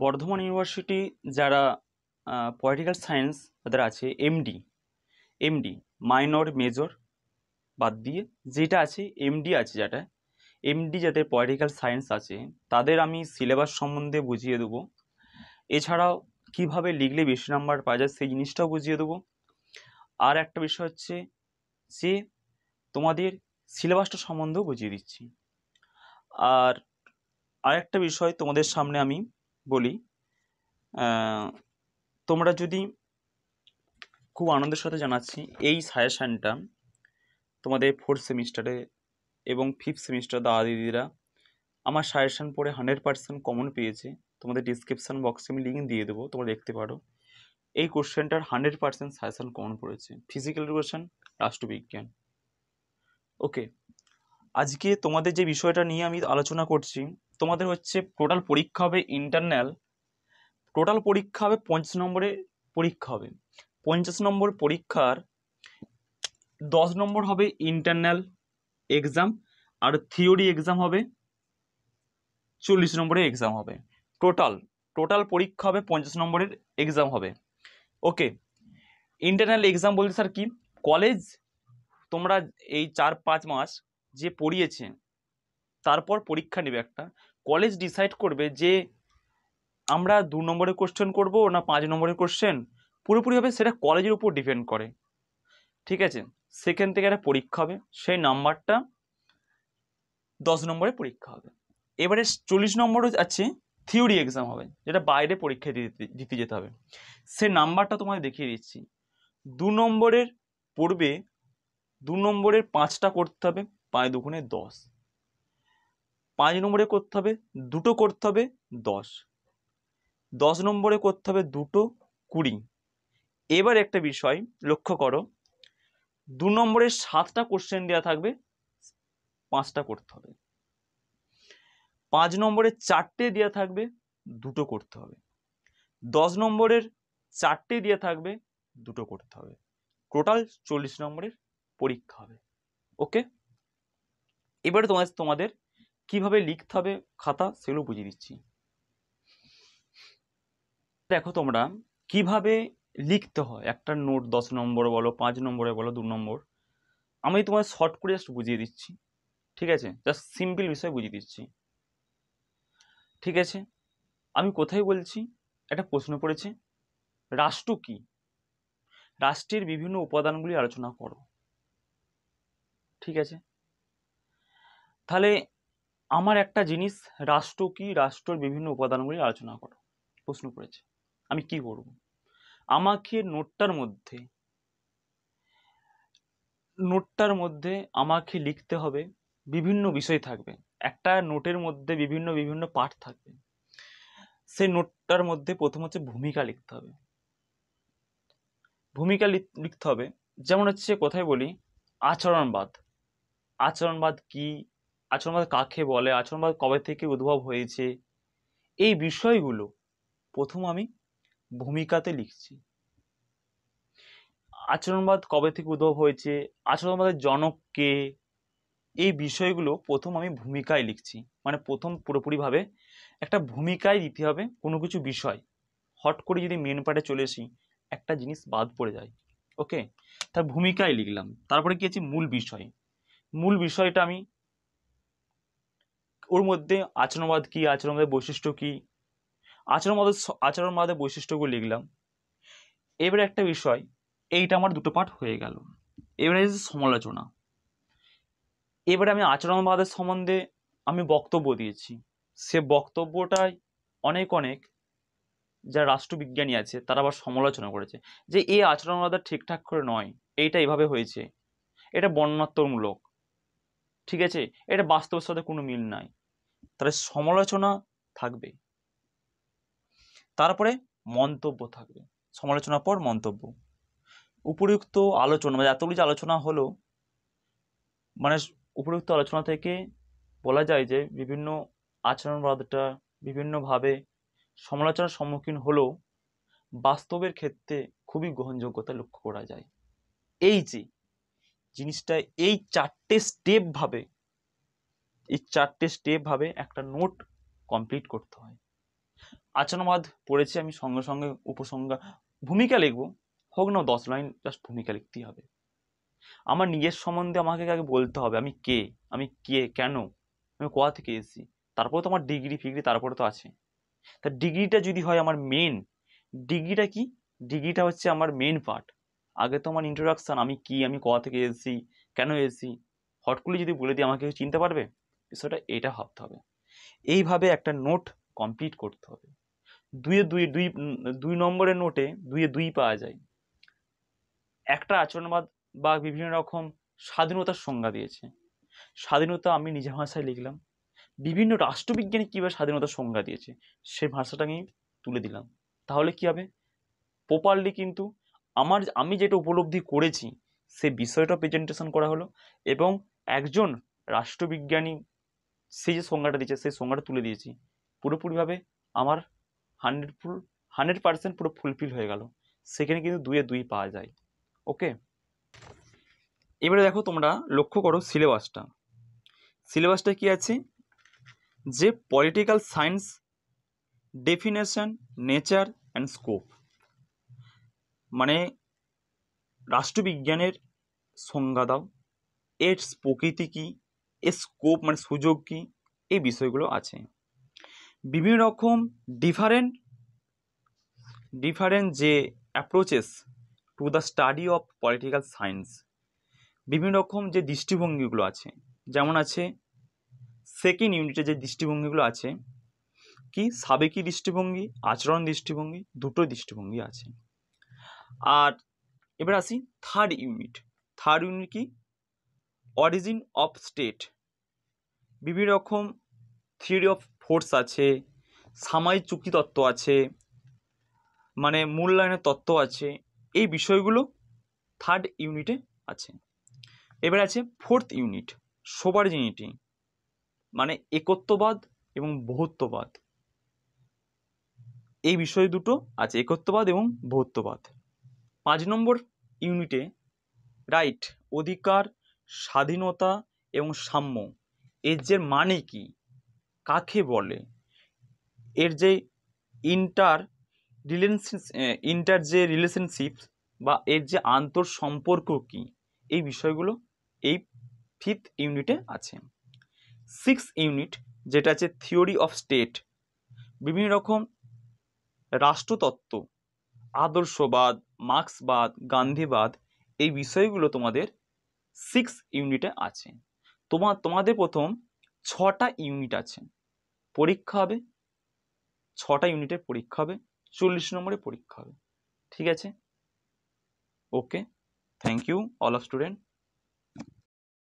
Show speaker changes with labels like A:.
A: Bardhaman university যারা political science তাদের আছে এমডি এমডি মাইনর মেজর বাদ দিয়ে যেটা আছে এমডি আছে যেটা এমডি যাদের পলিটিক্যাল সায়েন্স আছে তাদের আমি সিলেবাস সম্বন্ধে বুঝিয়ে দেবো এছাড়াও কিভাবে লিখলে বেশি নাম্বার পাওয়া যায় সেই জিনিসটাও বুঝিয়ে দেবো আর একটা বিষয় হচ্ছে যে তোমাদের সিলেবাসটা সম্বন্ধেও বুঝিয়ে দিচ্ছি আর আরেকটা বিষয় তোমাদের সামনে আমি বলি তোমরা যদি খুব আনন্দের সাথে জানাচ্ছি এই সাজেশানটা তোমাদের ফোর্থ সেমিস্টারে এবং ফিফথ সেমিস্টার দাদা দিদিরা আমার সাজেশান পড়ে হান্ড্রেড পার্সেন্ট কমন পেয়েছে তোমাদের ডিসক্রিপশান বক্সে আমি লিঙ্ক দিয়ে দেবো তোমরা দেখতে পারো এই কোশ্চেনটার হান্ড্রেড পার্সেন্ট সাজেশান কমন পড়েছে ফিজিক্যাল এডুকেশান রাষ্ট্রবিজ্ঞান ওকে আজকে তোমাদের যে বিষয়টা নিয়ে আমি আলোচনা করছি তোমাদের হচ্ছে টোটাল পরীক্ষা হবে ইন্টারনাল টোটাল পরীক্ষা হবে পঞ্চাশ নম্বরে পরীক্ষা হবে পঞ্চাশ নম্বর পরীক্ষার দশ নম্বর হবে ইন্টারনাল এক্সাম আর থিওরি এক্সাম হবে চল্লিশ নম্বরের এক্সাম হবে টোটাল টোটাল পরীক্ষা হবে পঞ্চাশ নম্বরের এক্সাম হবে ওকে ইন্টারনাল এক্সাম বলতে স্যার কি কলেজ তোমরা এই চার পাঁচ মাস যে পড়িয়েছে তারপর পরীক্ষা নেবে একটা কলেজ ডিসাইড করবে যে আমরা দু নম্বরের কোশ্চেন করব না পাঁচ নম্বরের কোশ্চেন পুরোপুরিভাবে সেটা কলেজের উপর ডিপেন্ড করে ঠিক আছে সেখান থেকে একটা পরীক্ষা হবে সেই নাম্বারটা দশ নম্বরে পরীক্ষা হবে এবারে চল্লিশ নম্বরও আছে থিওরি এক্সাম হবে যেটা বাইরে পরীক্ষা দিতে দিতে যেতে হবে সে নাম্বারটা তোমাকে দেখিয়ে দিচ্ছি দু নম্বরের পড়বে দু নম্বরের পাঁচটা করতে হবে পায়ে দুগুণে দশ পাঁচ নম্বরে করতে হবে দুটো করতে হবে দশ দশ নম্বরে করতে হবে দুটো কুড়ি এবার একটা বিষয় লক্ষ্য করো দু নম্বরে সাতটা কোশ্চেন দেওয়া থাকবে পাঁচটা করতে হবে পাঁচ নম্বরে চারটে দেওয়া থাকবে দুটো করতে হবে দশ নম্বরের চারটে দেওয়া থাকবে দুটো করতে হবে টোটাল চল্লিশ নম্বরের পরীক্ষা হবে ওকে এবারে তোমার তোমাদের কিভাবে লিখতে হবে খাতা সেগুলো বুঝিয়ে দিচ্ছি দেখো তোমরা কিভাবে লিখতে হয় একটা নোট দশ নম্বরে বলো পাঁচ নম্বরে বলো দু নম্বর আমি তোমার শর্ট করে জাস্ট বুঝিয়ে দিচ্ছি ঠিক আছে জাস্ট সিম্পল বিষয় বুঝিয়ে দিচ্ছি ঠিক আছে আমি কোথায় বলছি একটা প্রশ্ন পড়েছে রাষ্ট্র কি রাষ্ট্রের বিভিন্ন উপাদানগুলি আলোচনা করো ঠিক আছে তাহলে আমার একটা জিনিস রাষ্ট্র কি রাষ্ট্রের বিভিন্ন উপাদানগুলি আলোচনা করো প্রশ্ন করেছে আমি কি করব আমাকে নোটটার মধ্যে নোটটার মধ্যে আমাকে লিখতে হবে বিভিন্ন বিষয় থাকবে একটা নোটের মধ্যে বিভিন্ন বিভিন্ন পাঠ থাকবে সেই নোটটার মধ্যে প্রথম হচ্ছে ভূমিকা লিখতে হবে ভূমিকা লিখতে হবে যেমন হচ্ছে কোথায় বলি আচরণবাদ আচরণবাদ কি আচরণবাদ কাকে বলে আচরণবাদ কবে থেকে উদ্ভব হয়েছে এই বিষয়গুলো প্রথম আমি ভূমিকাতে লিখছি আচরণবাদ কবে থেকে উদ্ভব হয়েছে আচরণবাদের জনক কে এই বিষয়গুলো প্রথম আমি ভূমিকায় লিখছি মানে প্রথম পুরোপুরিভাবে একটা ভূমিকায় দিতে হবে কোনো কিছু বিষয় হট করে যদি মেন পার্টে চলে আসি একটা জিনিস বাদ পড়ে যায় ওকে তার ভূমিকায় লিখলাম তারপরে কি আছে মূল বিষয় মূল বিষয়টা আমি ওর মধ্যে আচরণবাদ কী আচরণবাদের বৈশিষ্ট্য কী আচরণবাদের আচরণবাদের বৈশিষ্ট্যগুলো লিখলাম এবারে একটা বিষয় এইটা আমার দুটো পাঠ হয়ে গেল এবারে সমালোচনা এবারে আমি আচরণবাদের সম্বন্ধে আমি বক্তব্য দিয়েছি সে বক্তব্যটাই অনেক অনেক যারা রাষ্ট্রবিজ্ঞানী আছে তারা আবার সমালোচনা করেছে যে এই আচরণবাদটা ঠিকঠাক করে নয় এইটা এভাবে হয়েছে এটা বর্ণাত্মমূলক ঠিক আছে এটা বাস্তবের সাথে কোনো মিল নাই তাহলে সমালোচনা থাকবে তারপরে মন্তব্য থাকবে সমালোচনা পর মন্তব্য উপরুক্ত আলোচনা মানে এতগুলি যে আলোচনা হলো মানে উপযুক্ত আলোচনা থেকে বলা যায় যে বিভিন্ন আচরণবাদটা বিভিন্নভাবে সমালোচনার সম্মুখীন হলেও বাস্তবের ক্ষেত্রে খুবই গ্রহণযোগ্যতা লক্ষ্য করা যায় এই যে জিনিসটা এই চারটে স্টেপভাবে এই চারটে স্টেপভাবে একটা নোট কমপ্লিট করতে হয় আচরণবাদ পড়েছি আমি সঙ্গে সঙ্গে উপসংজ্ঞা ভূমিকা লিখব হোক না দশ লাইন জাস্ট ভূমিকা লিখতেই হবে আমার নিজের সম্বন্ধে আমাকে আগে বলতে হবে আমি কে আমি কে কেন আমি কোয়া থেকে এসেছি তারপরে তো আমার ডিগ্রি ফিগ্রি তারপরে তো আছে তা ডিগ্রিটা যদি হয় আমার মেন ডিগ্রিটা কি ডিগ্রিটা হচ্ছে আমার মেন পার্ট আগে তো আমার ইন্ট্রোডাকশান আমি কি আমি কোয়া থেকে এসেছি কেন এসেছি হট করে যদি বলে দিই আমাকে চিনতে পারবে বিষয়টা এটা ভাবতে হবে এইভাবে একটা নোট কমপ্লিট করতে হবে দুয়ে দুই দুই দুই নম্বরের নোটে দুয়ে দুই পাওয়া যায় একটা আচরণবাদ বা বিভিন্ন রকম স্বাধীনতার সংজ্ঞা দিয়েছে স্বাধীনতা আমি নিজের ভাষায় লিখলাম বিভিন্ন রাষ্ট্রবিজ্ঞানী কীভাবে স্বাধীনতার সংজ্ঞা দিয়েছে সেই ভাষাটা আমি তুলে দিলাম তাহলে কি হবে প্রপারলি কিন্তু আমার আমি যেটা উপলব্ধি করেছি সে বিষয়টা প্রেজেন্টেশন করা হলো এবং একজন রাষ্ট্রবিজ্ঞানী সেই যে সংজ্ঞাটা দিয়েছে সেই সংজ্ঞাটা তুলে দিয়েছি পুরোপুরিভাবে আমার হান্ড্রেড ফুল হান্ড্রেড পার্সেন্ট পুরো ফুলফিল হয়ে গেল সেখানে কিন্তু দুয়ে দুই পাওয়া যায় ওকে এবারে দেখো তোমরা লক্ষ্য করো সিলেবাসটা সিলেবাসটা কি আছে যে political science definition nature and scope মানে রাষ্ট্রবিজ্ঞানের সংজ্ঞা দাও এর প্রকৃতি কী স্কোপ মানে সুযোগ কী এই বিষয়গুলো আছে বিভিন্ন রকম ডিফারেন্ট ডিফারেন্ট যে approaches to the study of political science বিভিন্ন রকম যে দৃষ্টিভঙ্গিগুলো আছে যেমন আছে সেকেন্ড ইউনিটে যে দৃষ্টিভঙ্গিগুলো আছে কি সাবেকি দৃষ্টিভঙ্গি আচরণ দৃষ্টিভঙ্গি দুটো দৃষ্টিভঙ্গি আছে আর এবার আসি থার্ড ইউনিট থার্ড ইউনিট কি অরিজিন অফ স্টেট বিভিন্ন রকম থিওরি অফ ফোর্স আছে সামাজিক চুক্তি তত্ত্ব আছে মানে মূল্যায়নের তত্ত্ব আছে এই বিষয়গুলো থার্ড ইউনিটে আছে এবার আছে ফোর্থ ইউনিট সোভারজিনিটি মানে একত্ববাদ এবং বহুত্ববাদ এই বিষয় দুটো আছে একত্ববাদ এবং বহুত্ববাদ পাঁচ নম্বর ইউনিটে রাইট অধিকার স্বাধীনতা এবং সাম্য এর যে মানে কী কাকে বলে এর যে ইন্টার রিলেশনস ইন্টার যে রিলেশনশিপ বা এর যে আন্তর সম্পর্ক কী এই বিষয়গুলো এই ফিফথ ইউনিটে আছে সিক্স ইউনিট যেটা আছে থিওরি অফ স্টেট বিভিন্ন রকম রাষ্ট্রতত্ত্ব আদর্শবাদ মার্ক্সবাদ গান্ধীবাদ এই বিষয়গুলো তোমাদের সিক্স ইউনিটে আছে তোমার তোমাদের প্রথম ছটা ইউনিট আছে পরীক্ষা হবে ছটা ইউনিটের পরীক্ষা হবে চল্লিশ নম্বরে পরীক্ষা হবে ঠিক আছে okay thank you all of student